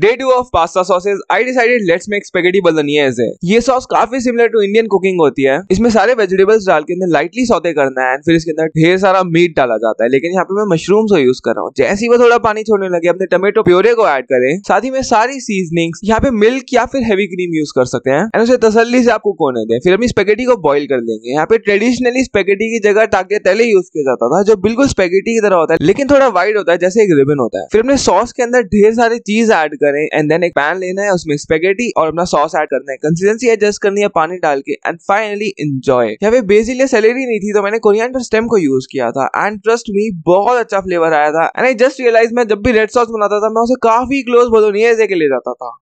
day two of pasta sausage I decided let's make spaghetti bolognese है ये sauce काफी similar to Indian cooking होती है इसमें सारे वेजिटेबल्स डाल के अंदर लाइटली सौते करना है फिर इसके अंदर ढेर सारा मीट डाला जाता है लेकिन यहाँ पे मैं मशरूम्स को यूज कर रहा हूँ जैसे ही वो थोड़ा पानी छोड़ने लगे अपने टमेटो प्योरे को ऐड करें साथ ही में सारी सीजनिंग यहाँ पे मिल्क या फिर हैवी क्रीम यूज कर सकते हैं एंड उसे तसल्ली से आपको कोने दें फिर अपनी स्पेगेटी को बॉइल कर देंगे यहाँ पे ट्रेडिशनली स्पेगेटी की जगह टाके तले यूज किया जाता था जो बिल्कुल स्पेगेटी की तरह होता है लेकिन थोड़ा वाइड होता है जैसे एक रिबन होता है फिर अपने सॉस के अंदर ढेर सारी चीज ऐड कर करें एंड देन एक पैन लेना है उसमें स्पेगेटी और अपना सॉस ऐड करना है कंसिस्टेंसी एडजस्ट करनी है पानी डाल के एंड फाइनली इंजॉय यहाँ पे बेसिकली सैलरी नहीं थी तो मैंने कोरियन स्टेम को यूज किया था एंड ट्रस्ट मी बहुत अच्छा फ्लेवर आया था एंड आई जस्ट रियलाइज मैं जब भी रेड सॉस बनाता था मैं उसे काफी क्लोज बोलोनियजे के ले जाता था